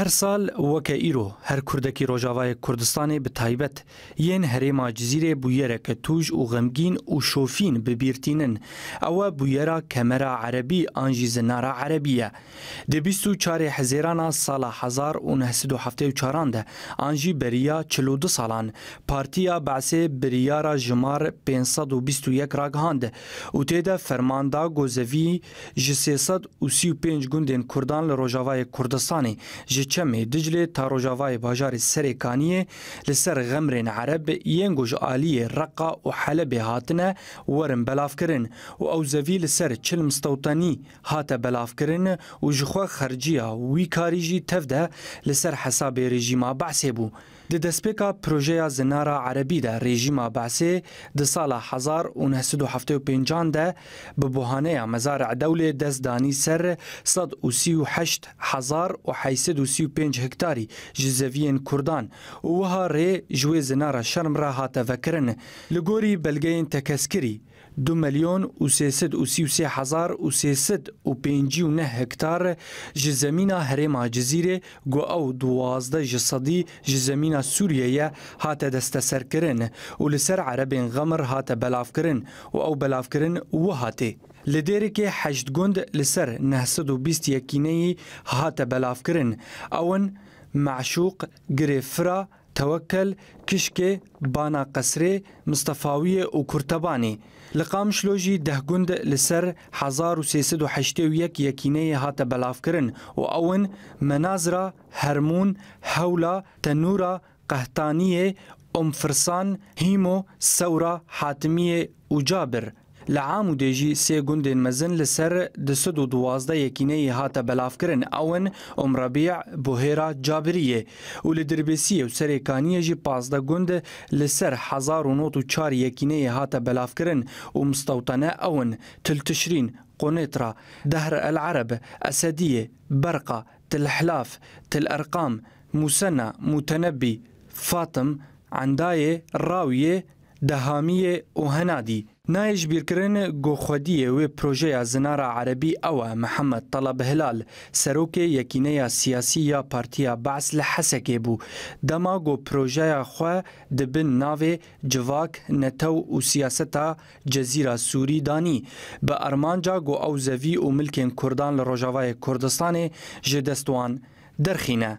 هر سال وکه ایرو هر کردکی روجاوای کردستان به تایبت یین هریما جزیره بویره که توج و غمگین و شوفین ببیرتینن او بویره کمرا عربی آنجی زنارا عربیه ده بیستو چار حزیرانا سال هزار و نهسد و هفته و چاران ده آنجی بریا چلو دو سالان پارتیا بعثه بریارا جمار پینصد و بیستو یک راگهاند و تیده فرماندا گوزوی جسیصد و سی و پینج گندین کردان لروجاوای کردستانی جه çemê Dicle ta rojavayê bajarê serê kaniyê li ser gemrên Ereb yên got ji aliyê Reqa û Helebê hatine werin belavkirin û ew zevî li ser çil mistewtenî hate belavkirin û ji xwe xerciya wî karî jî tev de li ser hesabê rejîma behsê bû. د دسپیکا پروژه زنارا عربی ده رژیم بعثی د سال 1975 ده به بهانه مزارع دوله دزدانی سر 138835 هکتاری جزوین کردان او ها ری جوی زنارا شرم را هاته وکرن لګوري بلګین تکسکری دو میلیون و سیصد و سی و سی هزار و سیصد و پینجی و نه هکتار جزمینا هرما جزیره گو او دوازده جصدی جزمینا Bajarina Sûriyeyê hate desteserkirin û li ser erebên xemir hate belavkirin û ew belavkirin wu hatê. Li dêrikê heşt gund li ser nehsid û bîst yekîneyî hate belavkirin. Ewin meşûq, girêfira, توکل کشکه بانا قصره مصطفاوی او کرتبانی لقامش لوجی ده گند لسر 1381 یکینه هات بلاف کرن و اون مناظرا هرمون هولا تنورا قهتانیه ام فرسان هیمو سورا حاتمية وجابر جابر لعامو دیجی سی گوندین مزن لسر دسد و دوازده یکینهی هاتا کرن اون ام ربيع بوهیرا جابریه و لدربیسی و سر کانیه جی پازده گوند لسر حزار و نوت و چار یکینهی هاتا کرن و مستوطنه اون تلتشرین قنيطرة دهر العرب أسدية برقة تلحلاف تلارقام مسنة متنبي فاتم عندایê rawiyê dehamiyê û henadî Nayê ji bîrkirin goxwediyê wê projeya Zinara Erebî ew e Mihemed Taleb Hilal, serokê yekîneya siyasî ya Partiya Beas li Hesekê bû. Dema got projeya xwe di bin navê civak, netew û siyaseta Cezîra Sûrî danî. Bi ermanca got ew zevî û milkên Kurdan li Rojavayê Kurdistanê ji destwan derxîne.